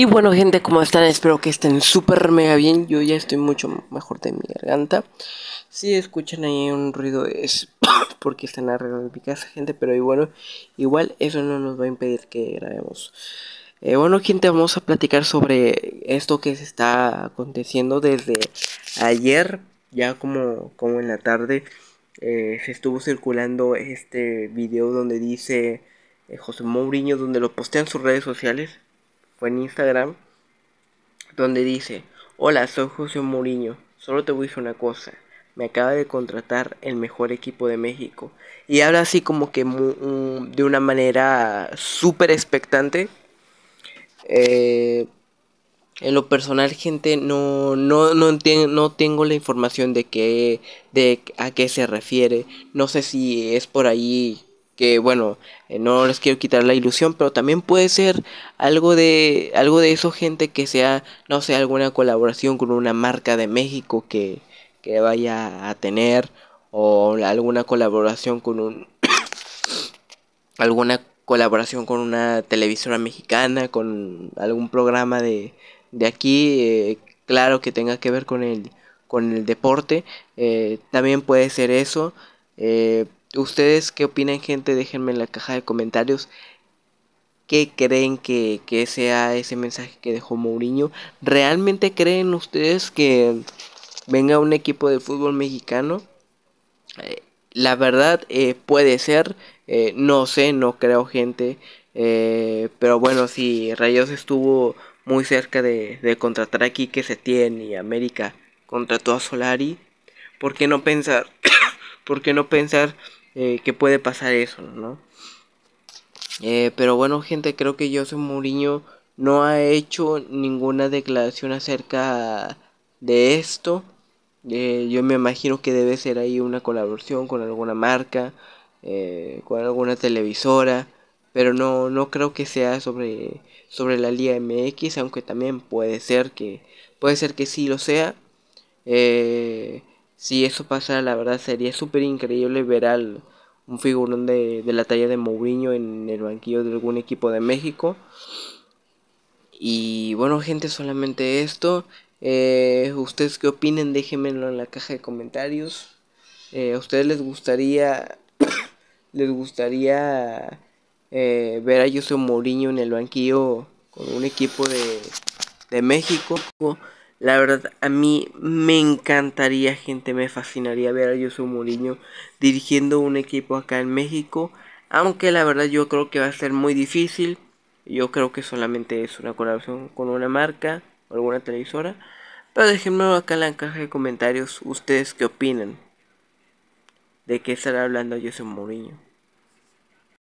Y bueno, gente, ¿cómo están? Espero que estén súper mega bien. Yo ya estoy mucho mejor de mi garganta. Si escuchan ahí un ruido es porque están arreglando mi casa, gente. Pero y bueno, igual eso no nos va a impedir que grabemos. Eh, bueno, gente, vamos a platicar sobre esto que se está aconteciendo desde ayer, ya como, como en la tarde. Eh, se estuvo circulando este video donde dice eh, José Mourinho, donde lo postean sus redes sociales fue en Instagram, donde dice, hola, soy José Mourinho, solo te voy a decir una cosa, me acaba de contratar el mejor equipo de México. Y habla así como que mm, de una manera súper expectante. Eh, en lo personal, gente, no, no, no, no tengo la información de, qué, de a qué se refiere. No sé si es por ahí que bueno, eh, no les quiero quitar la ilusión, pero también puede ser algo de algo de eso gente que sea, no sé, alguna colaboración con una marca de México que, que vaya a tener o alguna colaboración con un alguna colaboración con una televisora mexicana, con algún programa de, de aquí, eh, claro que tenga que ver con el con el deporte, eh, también puede ser eso. ¿Ustedes qué opinan, gente? Déjenme en la caja de comentarios qué creen que, que, sea ese mensaje que dejó Mourinho. ¿Realmente creen ustedes que venga un equipo de fútbol mexicano? Eh, la verdad eh, puede ser, eh, no sé, no creo gente, pero bueno, si Rayos estuvo muy cerca de, de contratar aquí que se tiene y América contrató a Solari, ¿por qué no pensar ¿Por qué no pensar eh, que puede pasar eso, no? Eh, pero bueno, gente, creo que José Mourinho no ha hecho ninguna declaración acerca de esto. Eh, yo me imagino que debe ser ahí una colaboración con alguna marca, con alguna televisora, pero no, no creo que sea sobre, sobre la Liga MX, aunque también puede ser que, puede ser que sí lo sea. Eh, si eso pasara, la verdad sería súper increíble ver al, un figurón de, la talla de Mourinho en el banquillo de algún equipo de México. Y bueno, gente, solamente esto. Eh, ¿Ustedes qué opinen? Déjenmelo en la caja de comentarios. Eh, ¿A ustedes les gustaría les gustaría eh, ver a José Mourinho en el banquillo con un equipo de, de México? La verdad, a mí me encantaría, gente, me fascinaría ver a José Mourinho dirigiendo un equipo acá en México. Aunque la verdad yo creo que va a ser muy difícil. Yo creo que solamente es una colaboración con una marca o alguna televisora. Pero déjenme acá en la caja de comentarios ustedes qué opinan. ¿De qué estará hablando José Mourinho?